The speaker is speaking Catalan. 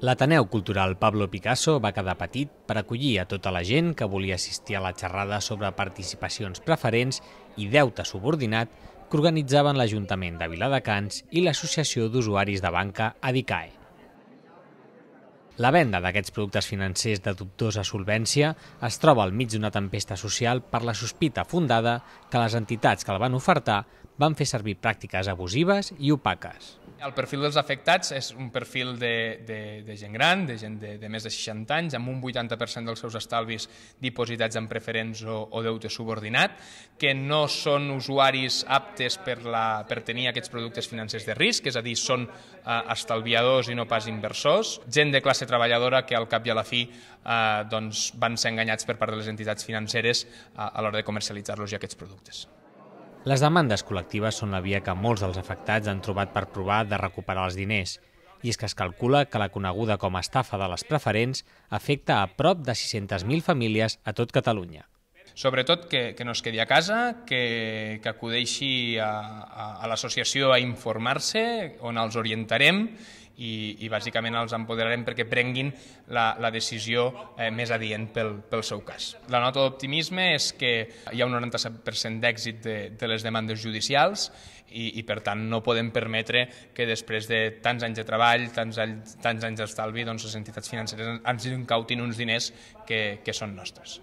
L'Ateneu Cultural Pablo Picasso va quedar petit per acollir a tota la gent que volia assistir a la xerrada sobre participacions preferents i deute subordinat que organitzaven l'Ajuntament de Viladecans i l'Associació d'Usuaris de Banca Adicae. La venda d'aquests productes financers de dubtosa solvència es troba al mig d'una tempesta social per la sospita fundada que les entitats que el van ofertar van fer servir pràctiques abusives i opaques. El perfil dels afectats és un perfil de, de, de gent gran, de gent de, de més de 60 anys, amb un 80% dels seus estalvis dipositats en preferents o, o deute subordinat, que no són usuaris aptes per, la, per tenir aquests productes financers de risc, és a dir, són eh, estalviadors i no pas inversors, gent de classe treballadora que al cap i a la fi eh, doncs van ser enganyats per part de les entitats financeres eh, a l'hora de comercialitzar-los i aquests productes. Les demandes col·lectives són la via que molts dels afectats han trobat per provar de recuperar els diners, i és que es calcula que la coneguda com a estafa de les preferents afecta a prop de 600.000 famílies a tot Catalunya. Sobretot que, que no es quedi a casa, que, que acudeixi a, a, a l'associació a informar-se, on els orientarem i, i bàsicament els empoderarem perquè prenguin la, la decisió eh, més adient pel, pel seu cas. La nota d'optimisme és que hi ha un 97% d'èxit de, de les demandes judicials i, i per tant no podem permetre que després de tants anys de treball, tants, anys, tants anys d'estalvi, doncs les entitats financeres ens incautin uns diners que, que són nostres.